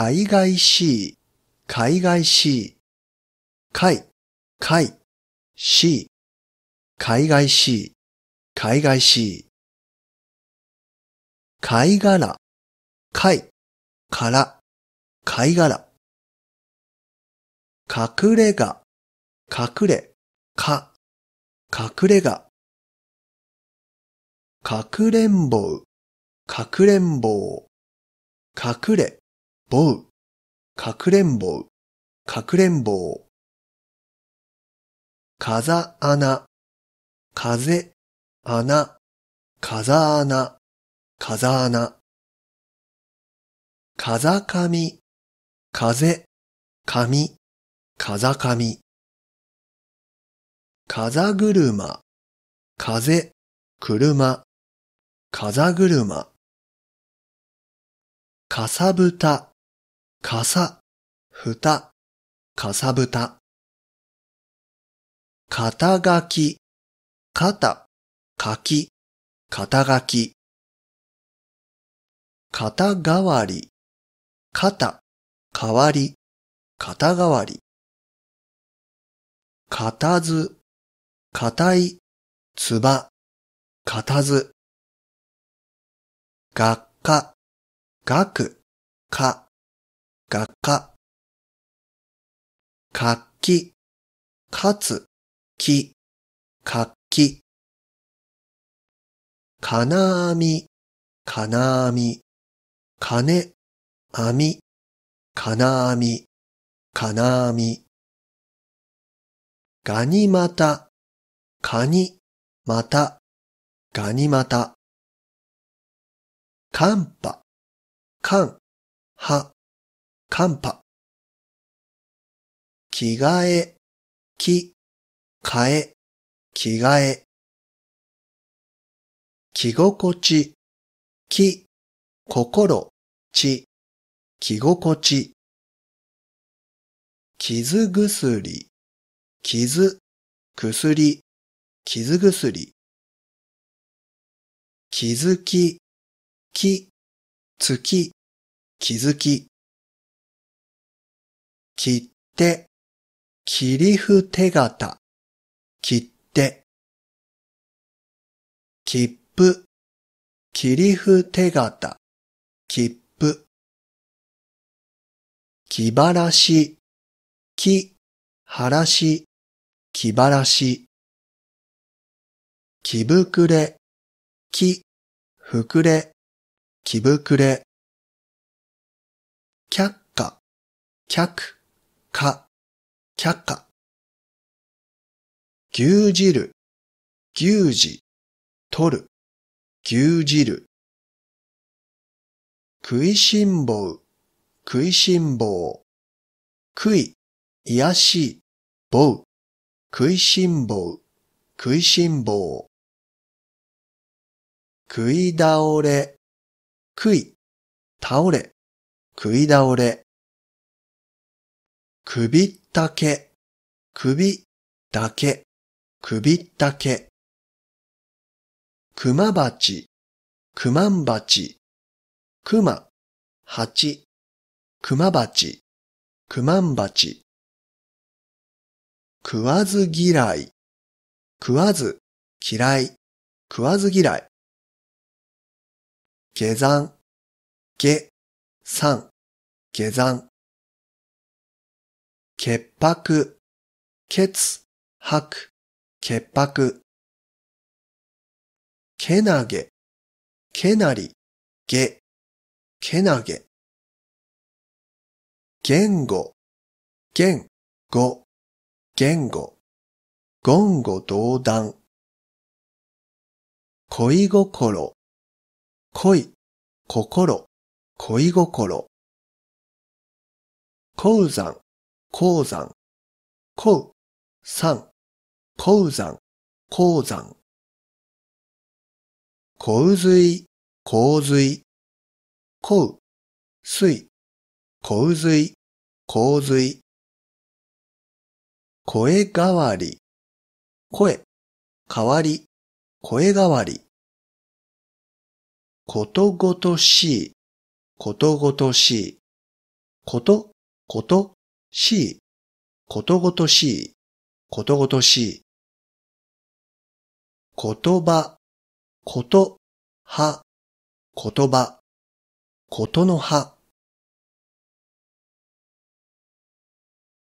海外しい、海外しい。海、海、しい。海外しい、海外しい。貝殻、貝、殻、貝殻。隠れが、隠れ、か、隠れが。隠れんぼう、隠れんぼう。隠れ、ぼう、かくれんぼう、かくれんぼう。かざ、あな、かぜ、あな、かざあな、かざあな。かざかみ、かぜ、かみ、かざかみ。かざぐるま、かぜ、くるま、かざぐるま。かさぶた、かさ、ふた、かさぶた。かたがき、かた、かき、かたがき。かたがわり、かた、かわり、かたがわり。かたず、かたい、つば、かたず。がっか、がく、か。画家、活気、かつ、き、活気。金網、金網、金、網、金網、金網。ガニ股、カニ、股、ガニ股。カンパ、カン、は、寒波。着替え、着、替え、着替え。着心地、着、心、地、着心地。傷薬、傷、薬、傷薬。気づき、き、月、気づき。切手、切り符手形、切手。切符、切り符手形、切符。気晴らし、気、晴らし、気晴らし。気ぶくれ、気、ふくれ、気ぶくれ。却下、却。か、却下。牛汁、牛耳、取る、牛汁。食いしん坊、食いしん坊。食い、癒しい、坊。食いしん坊、食いしん坊。食い倒れ、食い、倒れ、食い倒れ。首だけ、首だけ、首だけ。熊鉢、熊鉢、熊、鉢、熊鉢、熊鉢。食わず嫌い、食わず嫌い、食わず嫌い。下山、下、山、下山。潔白、血、白、潔白。けなげ、けなり、げ、けなげ。言語、言語、言語。言語道断。恋心、恋、心、恋心。鉱山、鉱山、鉱、山、鉱山、鉱山。洪水、洪水、鉱、水、洪水、洪水。声変わり、声、変わり、声変わり。ことごとしい、ことごとしい、こと、ことしことごとしい、ことごとしい。言葉、こと、は、言葉、ことの葉。